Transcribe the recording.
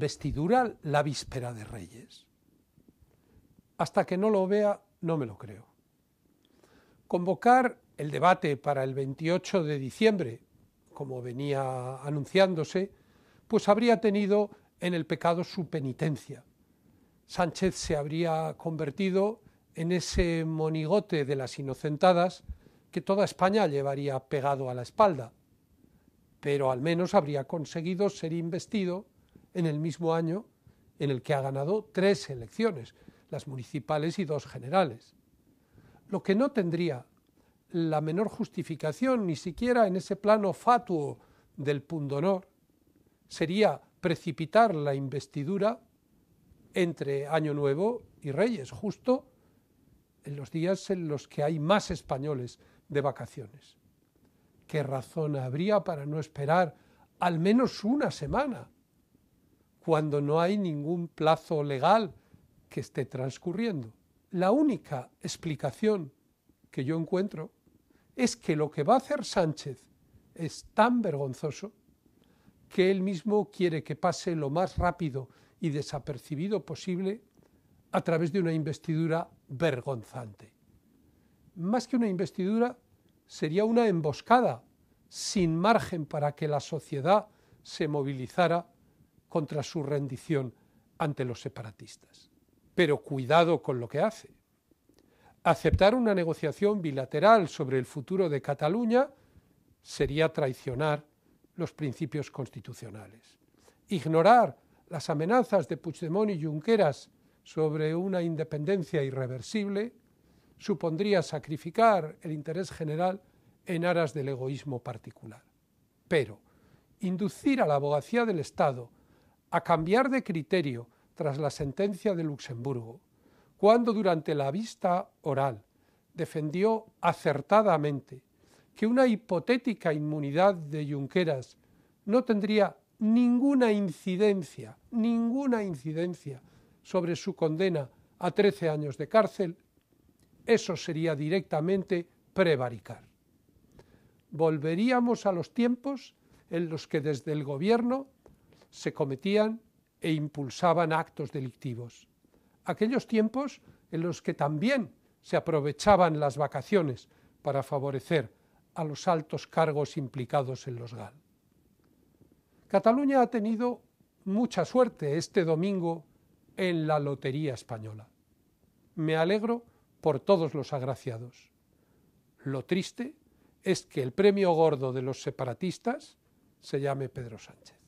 investidura la víspera de Reyes. Hasta que no lo vea, no me lo creo. Convocar el debate para el 28 de diciembre, como venía anunciándose, pues habría tenido en el pecado su penitencia. Sánchez se habría convertido en ese monigote de las inocentadas que toda España llevaría pegado a la espalda, pero al menos habría conseguido ser investido en el mismo año en el que ha ganado tres elecciones, las municipales y dos generales. Lo que no tendría la menor justificación, ni siquiera en ese plano fatuo del pundonor, sería precipitar la investidura entre Año Nuevo y Reyes, justo en los días en los que hay más españoles de vacaciones. ¿Qué razón habría para no esperar al menos una semana cuando no hay ningún plazo legal que esté transcurriendo. La única explicación que yo encuentro es que lo que va a hacer Sánchez es tan vergonzoso que él mismo quiere que pase lo más rápido y desapercibido posible a través de una investidura vergonzante. Más que una investidura, sería una emboscada sin margen para que la sociedad se movilizara contra su rendición ante los separatistas. Pero cuidado con lo que hace. Aceptar una negociación bilateral sobre el futuro de Cataluña sería traicionar los principios constitucionales. Ignorar las amenazas de Puigdemont y Junqueras sobre una independencia irreversible supondría sacrificar el interés general en aras del egoísmo particular. Pero inducir a la abogacía del Estado a cambiar de criterio tras la sentencia de Luxemburgo, cuando durante la vista oral defendió acertadamente que una hipotética inmunidad de Junqueras no tendría ninguna incidencia, ninguna incidencia sobre su condena a 13 años de cárcel, eso sería directamente prevaricar. Volveríamos a los tiempos en los que desde el gobierno se cometían e impulsaban actos delictivos. Aquellos tiempos en los que también se aprovechaban las vacaciones para favorecer a los altos cargos implicados en los GAL. Cataluña ha tenido mucha suerte este domingo en la Lotería Española. Me alegro por todos los agraciados. Lo triste es que el premio gordo de los separatistas se llame Pedro Sánchez.